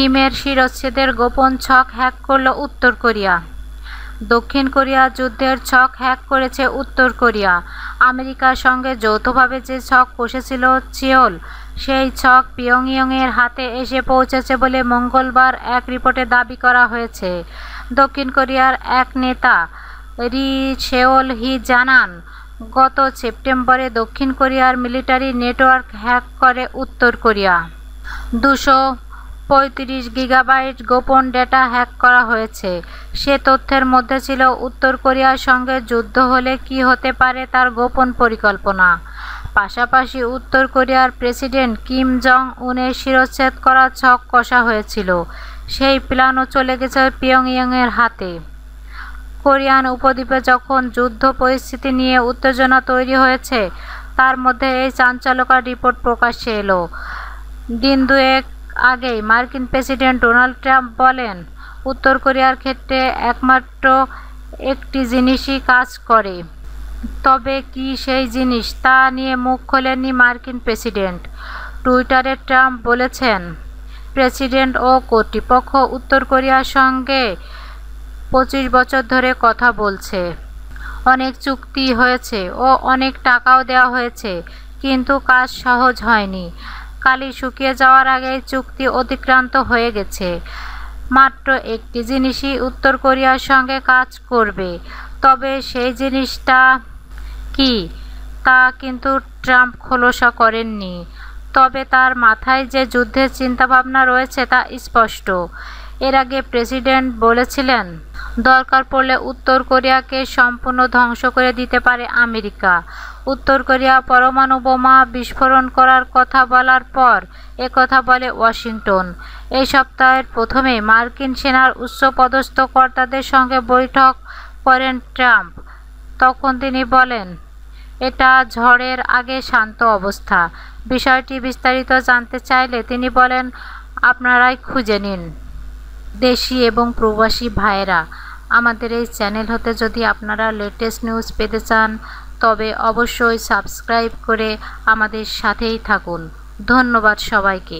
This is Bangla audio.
কিমের শিরচ্ছেদের গোপন ছক হ্যাক করল উত্তর কোরিয়া দক্ষিণ কোরিয়া যুদ্ধের ছক হ্যাক করেছে উত্তর কোরিয়া আমেরিকার সঙ্গে যৌথভাবে যে ছক কষেছিল চিওল সেই ছক পিয়ংইয়ংয়ের হাতে এসে পৌঁছেছে বলে মঙ্গলবার এক রিপোর্টে দাবি করা হয়েছে দক্ষিণ কোরিয়ার এক নেতা রি সেওল হি জানান গত সেপ্টেম্বরে দক্ষিণ কোরিয়ার মিলিটারি নেটওয়ার্ক হ্যাক করে উত্তর কোরিয়া দুশো পঁয়ত্রিশ গিগাবাইট গোপন ডেটা হ্যাক করা হয়েছে সে তথ্যের মধ্যে ছিল উত্তর কোরিয়ার সঙ্গে যুদ্ধ হলে কি হতে পারে তার গোপন পরিকল্পনা পাশাপাশি উত্তর কোরিয়ার প্রেসিডেন্ট কিম জং উনের শিরচ্ছেদ করার ছক কষা হয়েছিল সেই প্ল্যানও চলে গেছে পিয়ংইয়ংয়ের হাতে কোরিয়ান উপদ্বীপে যখন যুদ্ধ পরিস্থিতি নিয়ে উত্তেজনা তৈরি হয়েছে তার মধ্যে এই চাঞ্চলকার রিপোর্ট প্রকাশ্যে এলো দিন দুয়েক আগেই মার্কিন প্রেসিডেন্ট ডোনাল্ড ট্রাম্প বলেন উত্তর কোরিয়ার ক্ষেত্রে একমাত্র একটি জিনিসই কাজ করে তবে কি সেই জিনিস তা নিয়ে মুখ খোলেননি মার্কিন প্রেসিডেন্ট টুইটারে ট্রাম্প বলেছেন প্রেসিডেন্ট ও কর্তৃপক্ষ উত্তর কোরিয়ার সঙ্গে পঁচিশ বছর ধরে কথা বলছে অনেক চুক্তি হয়েছে ও অনেক টাকাও দেওয়া হয়েছে কিন্তু কাজ সহজ হয়নি কালি শুকিয়ে যাওয়ার আগে চুক্তি অতিক্রান্ত হয়ে গেছে মাত্র একটি জিনিসই উত্তর কোরিয়ার সঙ্গে কাজ করবে তবে সেই জিনিসটা কি তা কিন্তু ট্রাম্প খোলসা করেননি তবে তার মাথায় যে যুদ্ধের চিন্তাভাবনা রয়েছে তা স্পষ্ট এর আগে প্রেসিডেন্ট বলেছিলেন দরকার পড়লে উত্তর কোরিয়াকে সম্পূর্ণ ধ্বংস করে দিতে পারে আমেরিকা উত্তর কোরিয়া পরমাণু বোমা বিস্ফোরণ করার কথা বলার পর কথা বলে ওয়াশিংটন এই সপ্তাহের প্রথমে মার্কিন সেনার উচ্চপদস্থ কর্তাদের সঙ্গে বৈঠক করেন ট্রাম্প তখন তিনি বলেন এটা ঝড়ের আগে শান্ত অবস্থা বিষয়টি বিস্তারিত জানতে চাইলে তিনি বলেন আপনারাই খুঁজে নিন দেশি এবং প্রবাসী ভাইয়েরা আমাদের এই চ্যানেল হতে যদি আপনারা লেটেস্ট নিউজ পেতে চান তবে অবশ্যই সাবস্ক্রাইব করে আমাদের সাথেই থাকুন ধন্যবাদ সবাইকে